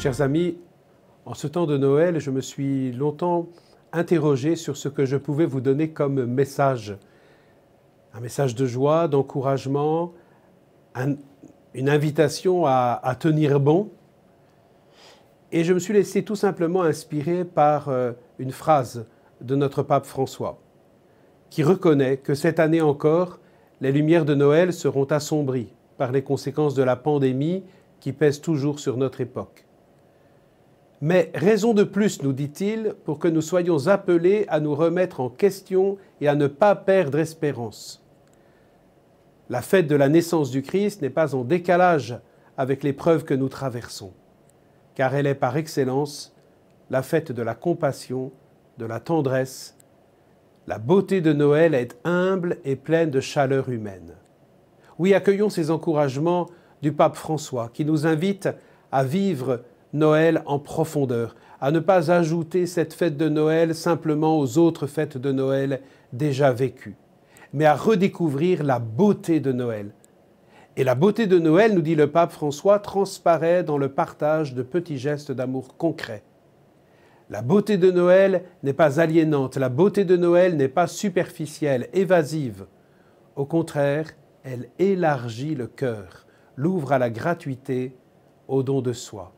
Chers amis, en ce temps de Noël, je me suis longtemps interrogé sur ce que je pouvais vous donner comme message. Un message de joie, d'encouragement, une invitation à, à, tenir bon. Et je me suis laissé tout simplement inspirer par euh, une phrase de notre pape François, qui reconnaît que cette année encore, les lumières de Noël seront assombries par les conséquences de la pandémie qui pèse toujours sur notre époque. Mais raison de plus, nous dit-il, pour que nous soyons appelés à nous remettre en question et à ne pas perdre espérance. La fête de la naissance du Christ n'est pas en décalage avec l'épreuve que nous traversons, car elle est par excellence la fête de la compassion, de la tendresse. La beauté de Noël est humble et pleine de chaleur humaine. Oui, accueillons ces encouragements du pape François qui nous invite à vivre Noël en profondeur, à ne pas ajouter cette fête de Noël simplement aux autres fêtes de Noël déjà vécues, mais à redécouvrir la beauté de Noël. Et la beauté de Noël, nous dit le pape François, transparaît dans le partage de petits gestes d'amour concrets. La beauté de Noël n'est pas aliénante, la beauté de Noël n'est pas superficielle, évasive. Au contraire, elle élargit le cœur, l'ouvre à la gratuité, au don de soi.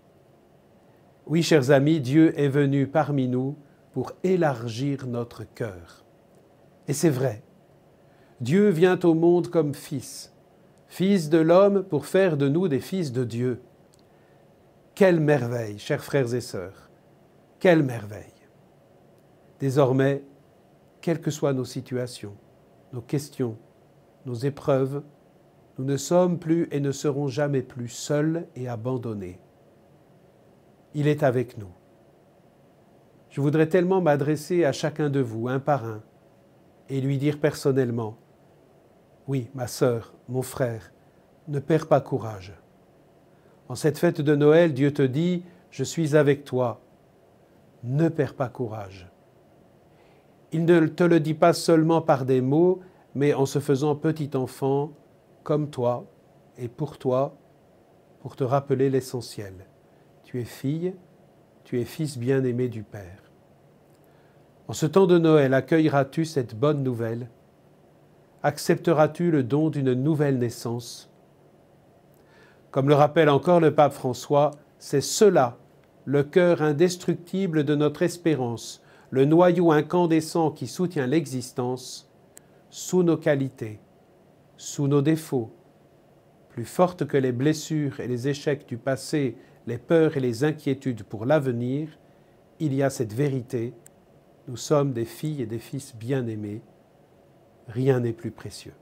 Oui, chers amis, Dieu est venu parmi nous pour élargir notre cœur. Et c'est vrai. Dieu vient au monde comme fils, fils de l'homme pour faire de nous des fils de Dieu. Quelle merveille, chers frères et sœurs. Quelle merveille. Désormais, quelles que soient nos situations, nos questions, nos épreuves, nous ne sommes plus et ne serons jamais plus seuls et abandonnés il est avec nous. Je voudrais tellement m'adresser à chacun de vous, un par un, et lui dire personnellement, oui, ma sœur, mon frère, ne perds pas courage. En cette fête de Noël, Dieu te dit, je suis avec toi, ne perds pas courage. Il ne te le dit pas seulement par des mots, mais en se faisant petit enfant, comme toi et pour toi, pour te rappeler l'essentiel tu es fille, tu es fils bien-aimé du Père. En ce temps de Noël, accueilleras-tu cette bonne nouvelle Accepteras-tu le don d'une nouvelle naissance Comme le rappelle encore le pape François, c'est cela, le cœur indestructible de notre espérance, le noyau incandescent qui soutient l'existence, sous nos qualités, sous nos défauts, plus forte que les blessures et les échecs du passé les peurs et les inquiétudes pour l'avenir, il y a cette vérité, nous sommes des filles et des fils bien-aimés, rien n'est plus précieux.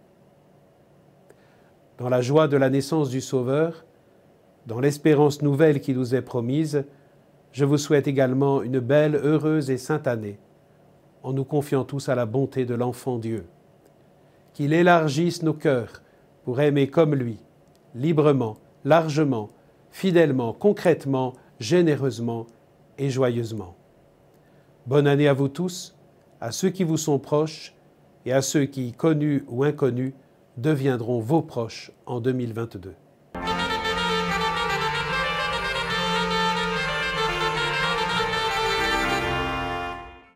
Dans la joie de la naissance du Sauveur, dans l'espérance nouvelle qui nous est promise, je vous souhaite également une belle, heureuse et sainte année, en nous confiant tous à la bonté de l'enfant Dieu. Qu'il élargisse nos cœurs pour aimer comme lui, librement, largement, fidèlement, concrètement, généreusement et joyeusement. Bonne année à vous tous, à ceux qui vous sont proches et à ceux qui, connus ou inconnus, deviendront vos proches en 2022.